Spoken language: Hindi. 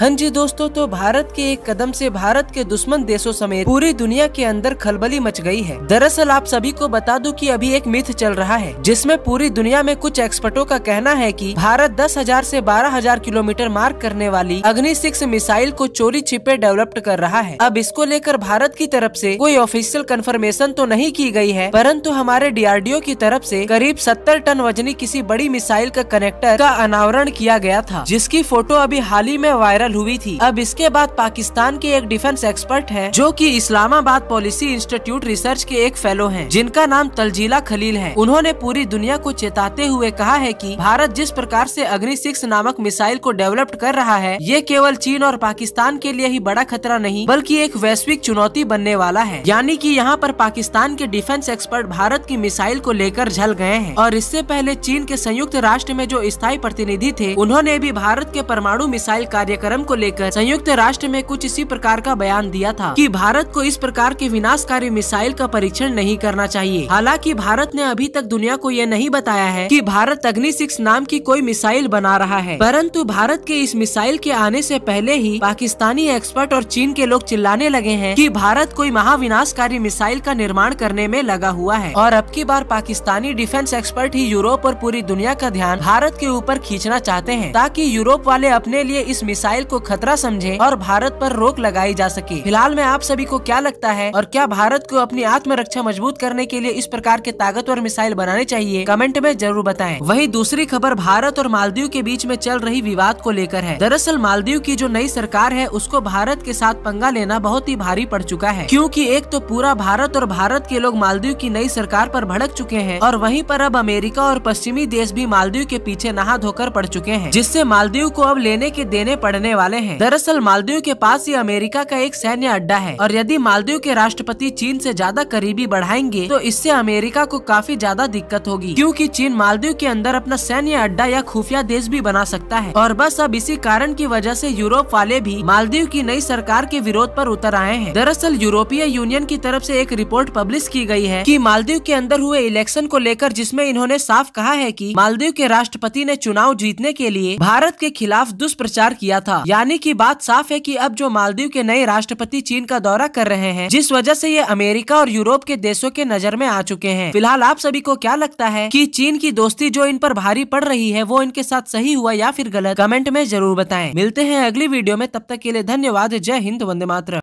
हाँ जी दोस्तों तो भारत के एक कदम से भारत के दुश्मन देशों समेत पूरी दुनिया के अंदर खलबली मच गई है दरअसल आप सभी को बता दूं कि अभी एक मिथ चल रहा है जिसमें पूरी दुनिया में कुछ एक्सपर्टों का कहना है कि भारत दस हजार ऐसी बारह हजार किलोमीटर मार्क करने वाली अग्नि सिक्स मिसाइल को चोरी छिपे डेवलप कर रहा है अब इसको लेकर भारत की तरफ ऐसी कोई ऑफिसियल कन्फर्मेशन तो नहीं की गयी है परन्तु हमारे डी की तरफ ऐसी करीब सत्तर टन वजनी किसी बड़ी मिसाइल का कनेक्टर का अनावरण किया गया था जिसकी फोटो अभी हाल ही में वायरल वायरल हुई थी अब इसके बाद पाकिस्तान के एक डिफेंस एक्सपर्ट है जो की इस्लामाबाद पॉलिसी इंस्टीट्यूट रिसर्च के एक फेलो है जिनका नाम तलजीला खलील है उन्होंने पूरी दुनिया को चेताते हुए कहा है की भारत जिस प्रकार ऐसी अग्नि सिक्स नामक मिसाइल को डेवलप्ड कर रहा है ये केवल चीन और पाकिस्तान के लिए ही बड़ा खतरा नहीं बल्कि एक वैश्विक चुनौती बनने वाला है यानी कि यहाँ पर पाकिस्तान के डिफेंस एक्सपर्ट भारत की मिसाइल को लेकर झल गए हैं और इससे पहले चीन के संयुक्त राष्ट्र में जो स्थायी प्रतिनिधि थे उन्होंने भी भारत के परमाणु मिसाइल कार्यक्रम कदम को लेकर संयुक्त राष्ट्र में कुछ इसी प्रकार का बयान दिया था कि भारत को इस प्रकार के विनाशकारी मिसाइल का परीक्षण नहीं करना चाहिए हालांकि भारत ने अभी तक दुनिया को ये नहीं बताया है कि भारत अग्नि सिक्स नाम की कोई मिसाइल बना रहा है परंतु भारत के इस मिसाइल के आने से पहले ही पाकिस्तानी एक्सपर्ट और चीन के लोग चिल्लाने लगे हैं कि भारत कोई महाविनाशकारी मिसाइल का निर्माण करने में लगा हुआ है और अब की बार पाकिस्तानी डिफेंस एक्सपर्ट ही यूरोप और पूरी दुनिया का ध्यान भारत के ऊपर खींचना चाहते हैं ताकि यूरोप वाले अपने लिए इस मिसाइल को खतरा समझे और भारत पर रोक लगाई जा सके फिलहाल में आप सभी को क्या लगता है और क्या भारत को अपनी आत्मरक्षा मजबूत करने के लिए इस प्रकार के ताकतवर मिसाइल बनाने चाहिए कमेंट में जरूर बताए वही दूसरी खबर भारत और मालदीव के बीच में चल रही विवाद को लेकर है दरअसल मालदीव की जो नई सरकार है उसको भारत के साथ पंगा लेना बहुत ही भारी पड़ चुका है क्यूँकी एक तो पूरा भारत और भारत के लोग मालदीव की नई सरकार पर भड़क चुके हैं और वहीं पर अब अमेरिका और पश्चिमी देश भी मालदीव के पीछे नहा धोकर पड़ चुके हैं जिससे मालदीव को अब लेने के देने पड़ने वाले हैं दरअसल मालदीव के पास ही अमेरिका का एक सैन्य अड्डा है और यदि मालदीव के राष्ट्रपति चीन से ज्यादा करीबी बढ़ाएंगे तो इससे अमेरिका को काफी ज्यादा दिक्कत होगी क्योंकि चीन मालदीव के अंदर अपना सैन्य अड्डा या खुफिया देश भी बना सकता है और बस अब इसी कारण की वजह से यूरोप वाले भी मालदीव की नई सरकार के विरोध पर उतर आए हैं दरअसल यूरोपीय यूनियन की तरफ से एक रिपोर्ट पब्लिश की गई है कि मालदीव के अंदर हुए इलेक्शन को लेकर जिसमें इन्होंने साफ कहा है कि मालदीव के राष्ट्रपति ने चुनाव जीतने के लिए भारत के खिलाफ दुष्प्रचार किया था यानी कि बात साफ है कि अब जो मालदीव के नए राष्ट्रपति चीन का दौरा कर रहे हैं जिस वजह से ये अमेरिका और यूरोप के देशों के नजर में आ चुके हैं फिलहाल आप सभी को क्या लगता है कि चीन की दोस्ती जो इन पर भारी पड़ रही है वो इनके साथ सही हुआ या फिर गलत कमेंट में जरूर बताएं मिलते हैं अगली वीडियो में तब तक के लिए धन्यवाद जय हिंद वंदे मातरम